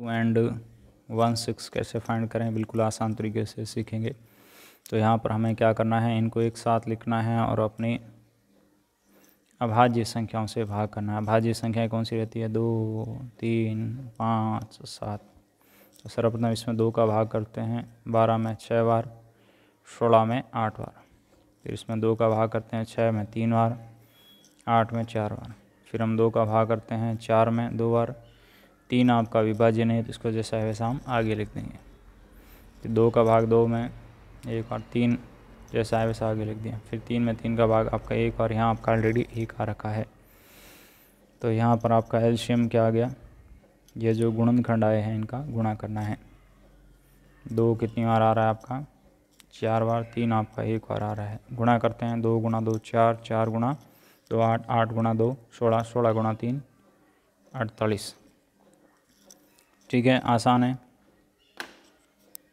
to and one six कैसे find करें बिल्कुल आसान तरीके से सीखेंगे तो यहाँ पर हमें क्या करना है इनको एक साथ लिखना है और अपनी अभाज्य संख्याओं से भाग करना है अभाज्य संख्याएँ कौन सी रहती है दो तीन पाँच सात तो सर्वप्रथम इसमें दो का भाग करते हैं बारह में छः बार सोलह में आठ बार फिर इसमें दो का भाग करते हैं छः में तीन बार आठ में चार बार फिर हम दो का भाग करते हैं चार में दो बार तीन आपका विभाजन है तो इसको जैसा है वैसा हम आगे लिख देंगे तो दो का भाग दो में एक और तीन जैसा है वैसा आगे लिख दिया फिर तीन में तीन का भाग आपका एक और यहाँ आपका ऑलरेडी एक आ रखा है तो यहाँ पर आपका एल्शियम क्या आ गया ये जो गुणन खंड आए हैं इनका गुणा करना है दो कितनी बार आ रहा है आपका चार बार तीन आपका एक बार आ रहा है गुणा करते हैं दो गुणा दो चार चार गुणा दो आठ आठ गुणा दो सोलह सोलह गुणा तीन अड़तालीस ठीक है आसान है